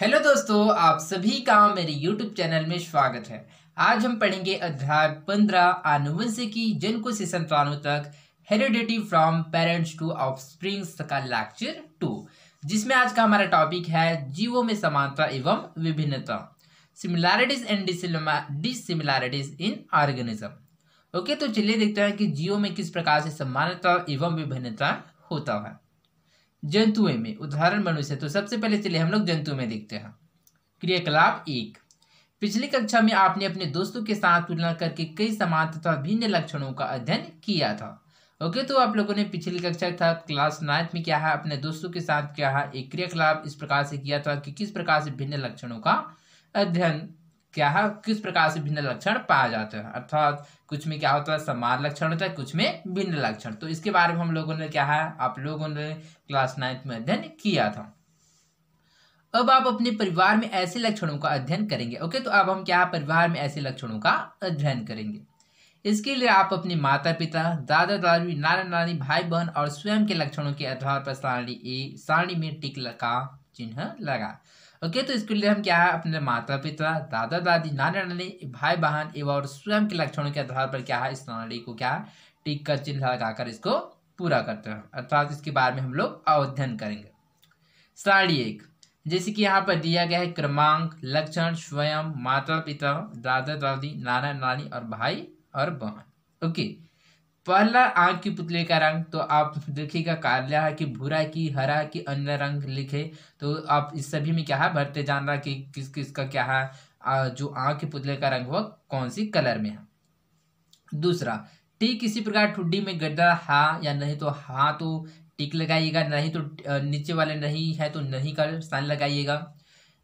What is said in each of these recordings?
hello दोस्तों आप सभी का मेरे यूट्यूब चैनल में स्वागत है आज हम पढ़ेंगे अध्याय पंद्रह आनुवंशिकी जनको से संतानों तक heredity from parents to offsprings का लेक्चर टू जिसमें आज का हमारा टॉपिक है जीवों में समानता एवं विभिन्नता similarities and dissimilarities in organism okay तो चलिए देखते हैं कि जीवों में किस प्रकार से समानता एवं विभिन्नता होता है जंतुएं में उदाहरण मनुष्य तो सबसे पहले चलिए हम लोग जंतु में देखते हैं क्रियाकलाप एक पिछली कक्षा में आपने अपने दोस्तों के साथ तुलना करके कई समान तथा भिन्न लक्षणों का अध्ययन किया था ओके तो आप लोगों ने पिछली कक्षा था क्लास नाइन्थ में क्या है अपने दोस्तों के साथ क्या है एक क्रियाकलाप इस प्रकार से किया था कि किस प्रकार से भिन्न लक्षणों का अध्ययन क्या है किस प्रकार से भिन्न लक्षण पाया जाता है अर्थात कुछ में क्या होता है समान लक्षण होता है कुछ में भिन्न लक्षण तो इसके बारे में हम लोगों ने क्या है आप लोगों ने क्लास नाइन्थ में अध्ययन किया था अब आप अपने परिवार में ऐसे लक्षणों का अध्ययन करेंगे ओके तो अब हम क्या परिवार में ऐसे लक्षणों का अध्ययन करेंगे इसके लिए आप अपने माता पिता दादा दादी नाना नानी भाई बहन और स्वयं के लक्षणों के आधार पर सारणी ए सारणी में टिक का चिन्ह लगा ओके तो इसके लिए हम क्या है अपने माता पिता दादा दादी नाना नानी भाई बहन एवं और स्वयं के लक्षणों के आधार पर क्या है इस प्रणाली को क्या टिक कर चिन्ह लगाकर इसको पूरा करते हैं अर्थात इसके बारे में हम लोग अध्ययन करेंगे साड़ी एक जैसे कि यहाँ पर दिया गया है क्रमांक लक्षण स्वयं माता पिता दादा दादी नाना नानी और भाई और बहन ओके पहला आंख की पुतले का रंग तो आप देखिएगा काला है कि भूरा की हरा की अन्य रंग लिखे तो आप इस सभी में क्या है भरते जान रहा कि किस किस का क्या है जो आंख के पुतले का रंग वह कौन सी कलर में है दूसरा टी किसी प्रकार ठुड्डी में गड्ढा हा या नहीं तो हा तो टिक लगाइएगा नहीं तो नीचे वाले नहीं है तो नहीं का स्थान लगाइएगा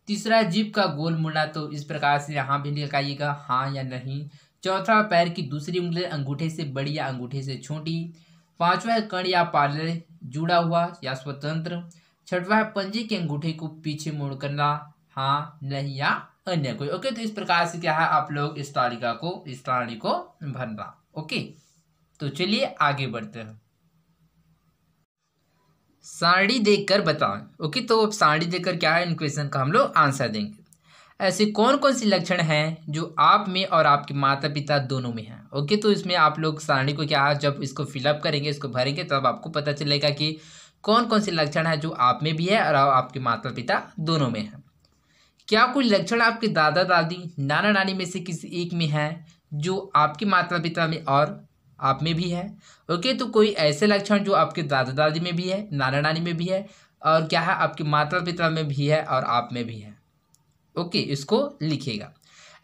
तीसरा जीप का गोल मुड़ा तो इस प्रकार से यहाँ भी लगाइएगा हाँ या नहीं चौथा पैर की दूसरी उंगली अंगूठे से बड़ी या अंगूठे से छोटी पांचवा कण या पार्लर जुड़ा हुआ या स्वतंत्र छठवा है पंजे के अंगूठे को पीछे मोड़ करना हाँ नहीं या अन्य कोई ओके तो इस प्रकार से क्या है आप लोग इस तालिका को इस प्राणी को भरना ओके तो चलिए आगे बढ़ते हैं साड़ी देखकर बताओ ओके तो अब साड़ी देखकर क्या है इन क्वेश्चन का हम लोग आंसर देंगे ऐसे कौन कौन से लक्षण हैं जो आप में और आपके माता पिता दोनों में हैं ओके तो इसमें आप लोग सारणी को क्या जब इसको फिलअप करेंगे इसको भरेंगे तब आपको पता चलेगा कि कौन कौन से लक्षण हैं जो आप में भी है और आपके माता पिता दोनों में हैं क्या कोई लक्षण आपके दादा दादी नाना नानी में से किसी एक में है जो आपके माता पिता में और आप में भी है ओके तो कोई ऐसे लक्षण जो आपके दादा दादी में भी है नाना नानी में भी है और क्या है आपके माता पिता में भी है और आप में भी है ओके इसको लिखेगा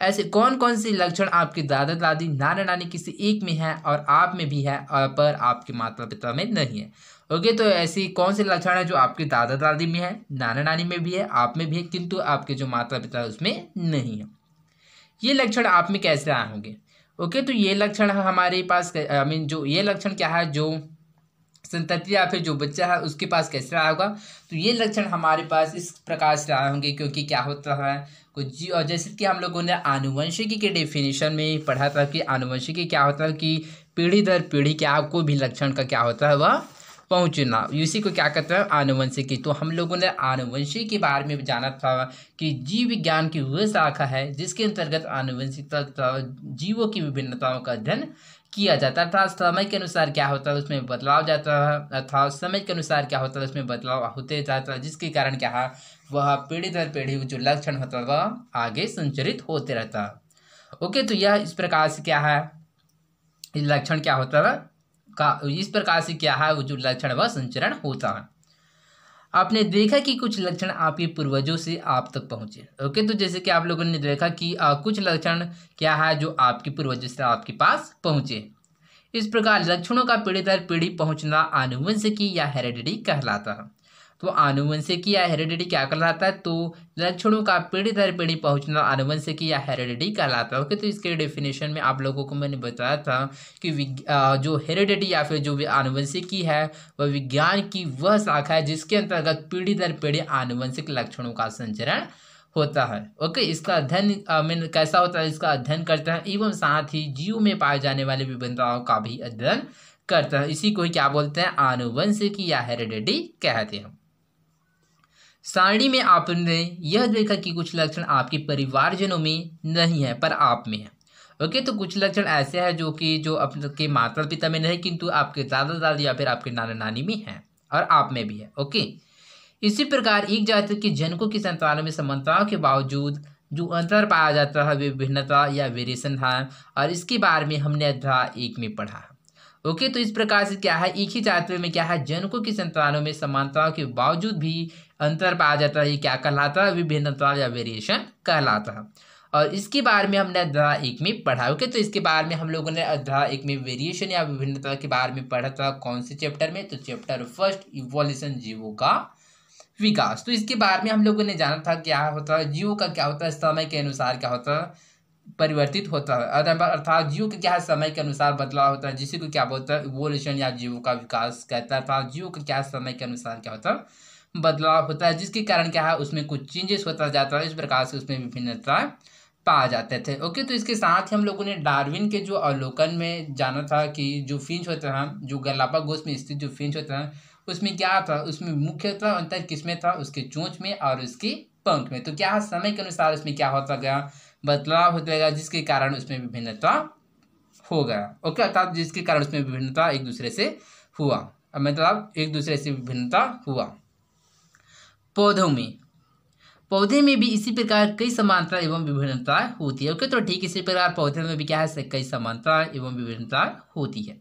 ऐसे कौन कौन से लक्षण आपके दादा दादी नाना नानी किसी एक में है और आप में भी है और पर आपके माता पिता में नहीं है ओके तो ऐसे कौन से लक्षण है जो आपके दादा दादी में है नाना नानी में भी है आप में भी है किंतु आपके जो माता पिता है उसमें नहीं है ये लक्षण आप में कैसे आए होंगे ओके तो ये लक्षण हमारे पास आई मीन जो ये लक्षण क्या है जो संतति या फिर जो बच्चा है उसके पास कैसे रहा होगा तो ये लक्षण हमारे पास इस प्रकार से रहा होंगे क्योंकि क्या होता है कुछ जी और जैसे कि हम लोगों ने आनुवंशिकी के डेफिनेशन में पढ़ा था कि आनुवंशिकी क्या होता है कि पीढ़ी दर पीढ़ी के आपको भी लक्षण का क्या होता है वह पहुँचना इसी को क्या कहते हैं आनुवंशिकी तो हम लोगों ने आनुवंशिक के बारे में जाना था कि जीव विज्ञान की वह शाखा है जिसके अंतर्गत आनुवंशिकता जीवों की विभिन्नताओं का अध्ययन किया जाता था समय के अनुसार क्या होता है उसमें बदलाव जाता है अर्थात समय के अनुसार क्या होता है उसमें बदलाव होते जाता है जिसके कारण क्या है वह पीढ़ी दर पीढ़ी जो लक्षण होता वह आगे संचरित होते रहता ओके तो यह इस प्रकार से क्या है लक्षण क्या होता है का इस प्रकार से क्या है जो लक्षण व संचरण होता है आपने देखा कि कुछ लक्षण आपके पूर्वजों से आप तक पहुंचे ओके तो जैसे कि आप लोगों ने देखा कि आ, कुछ लक्षण क्या है जो आपके पूर्वजों से आपके पास पहुंचे इस प्रकार लक्षणों का पीढ़ी दर पीढ़ी पहुँचना की या हेरिडिटी कहलाता है तो आनुवंशिकी या हेरिडिटी क्या कहलाता है तो लक्षणों का पीढ़ी दर पीढ़ी पहुंचना आनुवंशिकी या हेरिडिटी कहलाता है ओके तो इसके डेफिनेशन में आप लोगों को मैंने बताया था कि जो हेरिडिटी या फिर जो भी आनुवंशिकी है वह विज्ञान की वह शाखा है जिसके अंतर्गत पीढ़ी दर पीढ़ी आनुवंशिक लक्षणों का संचरण होता है ओके इसका अध्ययन मीन कैसा होता है इसका अध्ययन करते हैं एवं साथ ही जीव में पाए जाने वाले विभिन्नताओं का भी अध्ययन करते हैं इसी को ही क्या बोलते हैं आनुवंशिकी या हेरिडिटी कहते हैं सारणी में आपने यह देखा कि कुछ लक्षण आपके परिवारजनों में नहीं है पर आप में है ओके तो कुछ लक्षण ऐसे हैं जो कि जो आपके माता पिता में नहीं किंतु आपके दादा दादी या फिर आपके नाना नानी में हैं और आप में भी है ओके इसी प्रकार एक जाति के जनकों की संतानों में समानताओं के बावजूद जो अंतर पाया जाता है विभिन्नता या वेरिएशन था और इसके बारे में हमने अध्याय एक में पढ़ा ओके तो इस प्रकार से क्या है एक ही जातवे में क्या है जनकों की संतानों में समानताओं के बावजूद भी अंतर पाया जाता है क्या कहलाता है विभिन्नता या वेरिएशन कहलाता है और इसके बारे में हमने अध्याय एक में पढ़ा ओके तो इसके बारे में हम लोगों ने अध्याय एक में वेरिएशन या विभिन्नता के बारे में पढ़ा था कौन से चैप्टर में तो चैप्टर फर्स्ट इवोल्यूशन जीवों का विकास तो इसके बारे में हम लोगों ने जाना था क्या होता है जीवों का क्या होता है समय के अनुसार क्या होता है परिवर्तित होता है अर्थात जीव के क्या समय के अनुसार बदलाव होता है जिसे को क्या बोलता है इवोल्यूशन या जीव का विकास कहता है अर्थात जीव के क्या समय के अनुसार क्या होता है बदलाव होता है जिसके कारण क्या है उसमें कुछ चेंजेस होता जाता है इस प्रकार से उसमें विभिन्नता पा जाते थे ओके तो इसके साथ ही हम लोगों ने डार्विन के जो अवलोकन में जाना था कि जो फिंच होता है जो गलापा गोश में स्थित जो फिंच होता है उसमें क्या था उसमें मुख्यतः अंतर किसमें था उसके चोंच में और उसकी पंख में तो क्या समय के अनुसार उसमें क्या होता गया बदलाव होते रहेगा जिसके कारण उसमें विभिन्नता गया ओके अर्थात जिसके कारण उसमें विभिन्नता एक दूसरे से हुआ मतलब एक दूसरे से विभिन्नता हुआ पौधों में पौधे में भी इसी प्रकार कई समानता एवं विभिन्नता होती है ओके तो ठीक इसी प्रकार पौधे में भी क्या है कई समानता एवं विभिन्नता होती है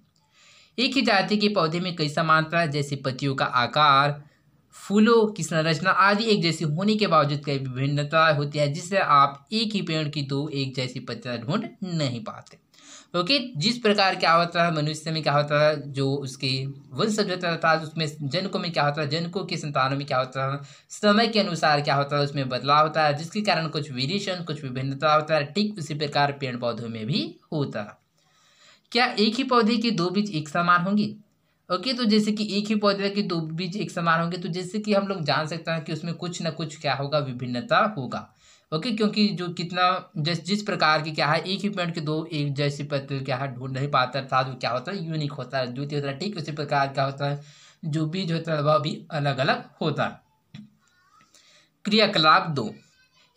एक ही जाति के पौधे में कई समानता जैसे पत्तियों का आकार फूलों की संरचना आदि एक जैसी होने के बावजूद कई विभिन्नता होती है जिससे आप एक ही पेड़ की दो एक जैसी पत्तियां ढूंढ नहीं पाते ओके जिस प्रकार क्या होता है मनुष्य में क्या होता है जो उसके वंश होता है उसमें जनकों में क्या होता है जनकों के संतानों में क्या होता है समय के अनुसार क्या होता है उसमें बदलाव होता है जिसके कारण कुछ वेरिएशन कुछ विभिन्नता होता है ठीक उसी प्रकार पेड़ पौधों में भी होता है क्या एक ही पौधे के दो बीज एक समान होंगी ओके तो जैसे कि एक ही पौधे के दो बीज एक समान होंगे तो जैसे कि हम लोग जान सकते हैं कि उसमें कुछ ना कुछ क्या होगा विभिन्नता होगा ओके क्योंकि जो कितना जिस जिस प्रकार की क्या है एक ही पेड़ के दो एक जैसे पत्र क्या है ढूंढ नहीं पाता था जो क्या होता है यूनिक होता है द्वितीय होता है ठीक उसी प्रकार क्या होता है जो बीज होता है वह भी अलग अलग होता है क्रियाकलाप दो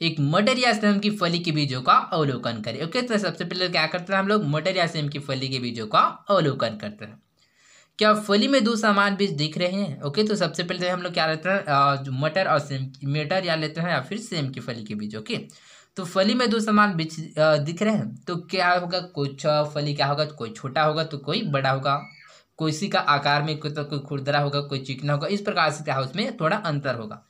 एक मटर या सेम की फली के बीजों का अवलोकन करें ओके तो सबसे पहले क्या करते हैं हम लोग मटर या सेम की फली के बीजों का अवलोकन करते हैं क्या फली में दो सामान बीज दिख रहे हैं ओके तो सबसे पहले हम लोग क्या लेते हैं मटर और सेम मटर या लेते हैं या फिर सेम की फली के बीज ओके तो फली में दो सामान बीज दिख रहे हैं तो क्या होगा कुछ फली क्या होगा कोई छोटा होगा तो कोई बड़ा होगा कोई का आकार में कोई तो कोई खुरदरा होगा कोई चिकना होगा इस प्रकार से क्या उसमें थोड़ा अंतर होगा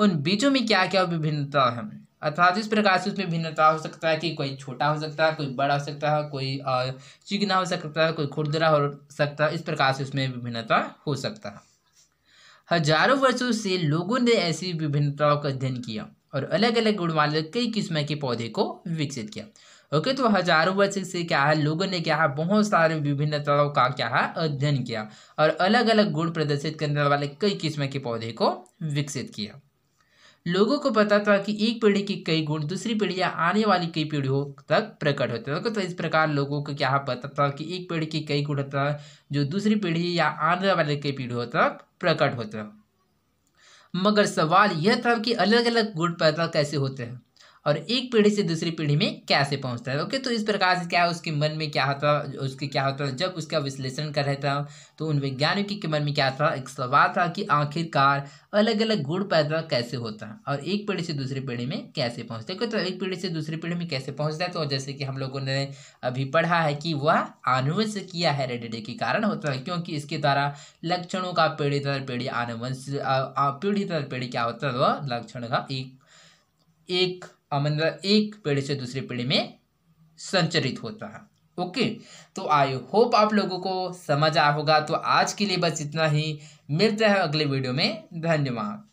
उन बीजों में क्या क्या विभिन्नता है अर्थात इस प्रकार से उसमें भिन्नता हो सकता है कि कोई छोटा हो सकता है कोई बड़ा हो सकता है कोई चिकना हो सकता है कोई खुरदरा हो सकता है इस प्रकार से उसमें विभिन्नता हो सकता है हजारों वर्षों से लोगों ने ऐसी विभिन्नताओं का अध्ययन किया और अलग अलग गुण वाले कई किस्म के पौधे को विकसित किया ओके तो हजारों वर्ष से क्या है लोगों ने क्या है बहुत सारे विभिन्नताओं का क्या है अध्ययन किया और अलग अलग गुण प्रदर्शित करने वाले कई किस्म के पौधे को विकसित किया लोगों को पता था कि एक पीढ़ी के कई गुण दूसरी पीढ़ी या आने वाली कई पीढ़ियों तक प्रकट होते थे तो इस प्रकार लोगों को क्या पता था कि एक पीढ़ी के कई गुण होता जो दूसरी पीढ़ी या आने वाली कई पीढ़ियों तक प्रकट होते मगर सवाल यह था कि अलग अलग गुण पैदा कैसे होते हैं और एक पीढ़ी से दूसरी पीढ़ी में कैसे पहुंचता है ओके तो इस प्रकार से क्या है उसके मन में क्या होता है उसके क्या होता है जब उसका विश्लेषण कर रहे थे तो उन वैज्ञानिकों के मन में क्या था एक सवाल था कि आखिरकार अलग अलग गुण पैदा कैसे होता है और एक पीढ़ी से दूसरी पीढ़ी में कैसे पहुँचता है तो एक पीढ़ी से दूसरी पीढ़ी में कैसे पहुँचता है तो जैसे कि हम लोगों ने अभी पढ़ा है कि वह किया है रेडेडे के कारण होता है क्योंकि इसके द्वारा लक्षणों का पीढ़ी दर पीढ़ी आनुवंश पीढ़ी दर पीढ़ी क्या होता है वह लक्षण का एक एक मतलब एक पीढ़ी से दूसरी पीढ़ी में संचरित होता है ओके तो आई होप आप लोगों को समझ आया होगा तो आज के लिए बस इतना ही मिलते हैं अगले वीडियो में धन्यवाद